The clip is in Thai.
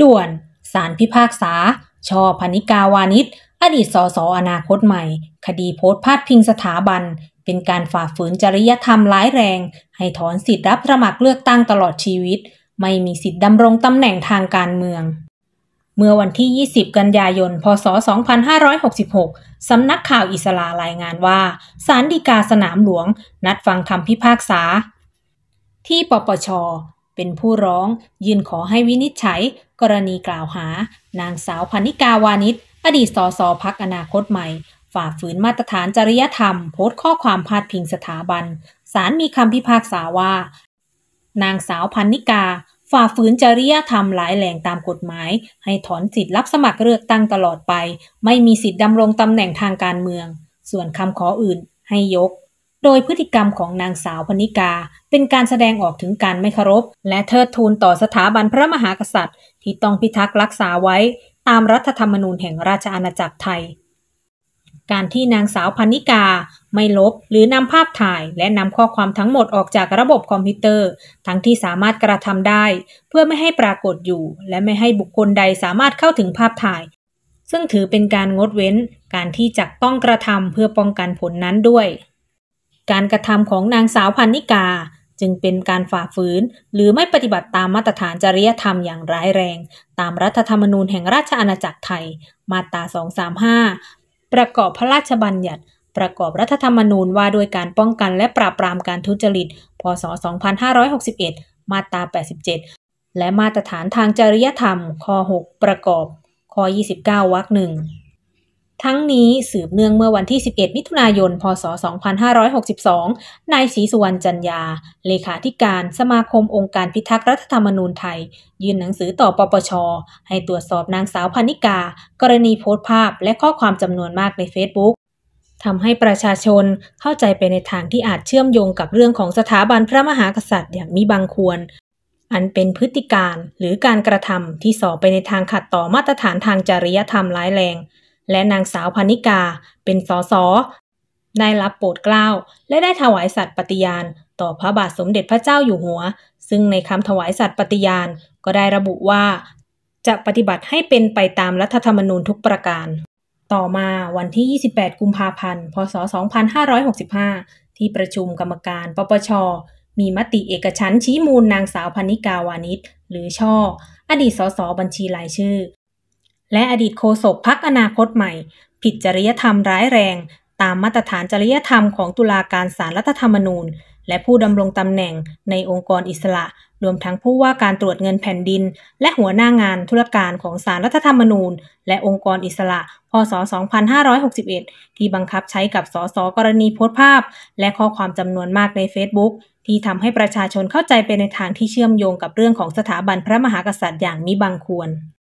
ด่วน สารพิพากษาชอพนิกาวานิชอดีตสอสออนาคตใหม่ คดีโพสต์พาดพิงสถาบัน เป็นการฝ่าฝืนจริยธรรมร้ายแรง ให้ถอนสิทธิ์รับสมัครเลือกตั้งตลอดชีวิต ไม่มีสิทธิ์ดำรงตำแหน่งทางการเมือง เมื่อวันที่ 20 กันยายน พศ 2566 สำนักข่าวอิสรารายงานว่า สารดีกาสนามหลวง นัดฟังคำพิพากษา ที่ปปชเป็นผู้ร้อง ยื่นขอให้วินิจฉัย กรณีกล่าวหา นางสาวพันิกาวานิชอดีตสสพักอนาคตใหม่ ฝ่าฝืนมาตรฐานจริยธรรม โพสต์ข้อความพาดพิงสถาบันศาลมีคำพิพากษาว่า นางสาวพันนิกาฝ่าฝืนจริยธรรมหลายแหล่งตามกฎหมาย ให้ถอนสิทธิ์รับสมัครเลือกตั้งตลอดไป ไม่มีสิทธิ์ดำรงตำแหน่งทางการเมือง ส่วนคำขออื่น ให้ยกโดยพฤติกรรมของนางสาวพนิกา เป็นการแสดงออกถึงการไม่เคารพและเทิดทูนต่อสถาบันพระมหากษัตริย์ ที่ต้องพิทักษ์รักษาไว้ ตามรัฐธรรมนูญแห่งราชอาณาจักรไทย การที่นางสาวพนิกาไม่ลบหรือนำภาพถ่ายและนำข้อความทั้งหมดออกจากระบบคอมพิวเตอร์ ทั้งที่สามารถกระทำได้ เพื่อไม่ให้ปรากฏอยู่ และไม่ให้บุคคลใดสามารถเข้าถึงภาพถ่าย ซึ่งถือเป็นการงดเว้นการที่จะต้องกระทำเพื่อป้องกันผลนั้นด้วยการกระทำของนางสาวพันนิกาจึงเป็นการฝ่าฝืนหรือไม่ปฏิบัติตามมาตรฐานจริยธรรมอย่างร้ายแรง ตามรัฐธรรมนูญแห่งราชอาณาจักรไทย มาตรา 235 ประกอบพระราชบัญญัติ ประกอบรัฐธรรมนูญว่าด้วยการป้องกันและปราบปรามการทุจริตพศ 2561 มาตรา 87 และมาตรฐานทางจริยธรรมข้อ 6 ประกอบข้อ 29 วรรคหนึ่งทั้งนี้สืบเนื่องเมื่อวันที่ 11 มิถุนายน พศ 2562 นายศรีสุวรรณจันยา เลขาธิการสมาคมองค์การพิทักษ์รัฐธรรมนูญไทย ยื่นหนังสือต่อปปช ให้ตรวจสอบนางสาวพานิกา กรณีโพสต์ภาพ และข้อความจำนวนมากในเฟซบุ๊ก ทำให้ประชาชนเข้าใจไปในทางที่อาจเชื่อมโยงกับเรื่องของสถาบันพระมหากษัตริย์อย่างมิบังควร อันเป็นพฤติการหรือการกระทำที่ส่อไปในทางขัดต่อมาตรฐานทางจริยธรรมร้ายแรงและนางสาวพานิกาเป็นสอสอได้รับโปรดเกล้าและได้ถวายสัตย์ปฏิญาณ ต่อพระบาทสมเด็จพระเจ้าอยู่หัว ซึ่งในคำถวายสัตย์ปฏิญาณ ก็ได้ระบุว่า จะปฏิบัติให้เป็นไปตามรัฐธรรมนูญทุกประการ ต่อมาวันที่ 28 กุมภาพันธ์พศ 2565 ที่ประชุมกรรมการปปชมีมติเอกชันชี้มูลนางสาวพานิกาวานิชหรือช่อ อดีตสสบัญชีรายชื่อและอดีตโฆษกพักอนาคตใหม่ ผิดจริยธรรมร้ายแรง ตามมาตรฐานจริยธรรมของตุลาการศาลรรัฐธรรมนูญ และผู้ดำรงตำแหน่ง ในองค์กรอิสระรวมทั้งผู้ว่าการตรวจเงินแผ่นดิน และหัวหน้างานธุรการของศาลรรัฐธรรมนูญ และองค์กรอิสระพศ2561 ที่บังคับใช้กับสสกรณีโพสภาพ และข้อความจำนวนมากใน Facebook ที่ทำให้ประชาชนเข้าใจไปในทางที่เชื่อมโยงกับเรื่องของสถาบันพระมหากษัตริย์อย่างมิบังควร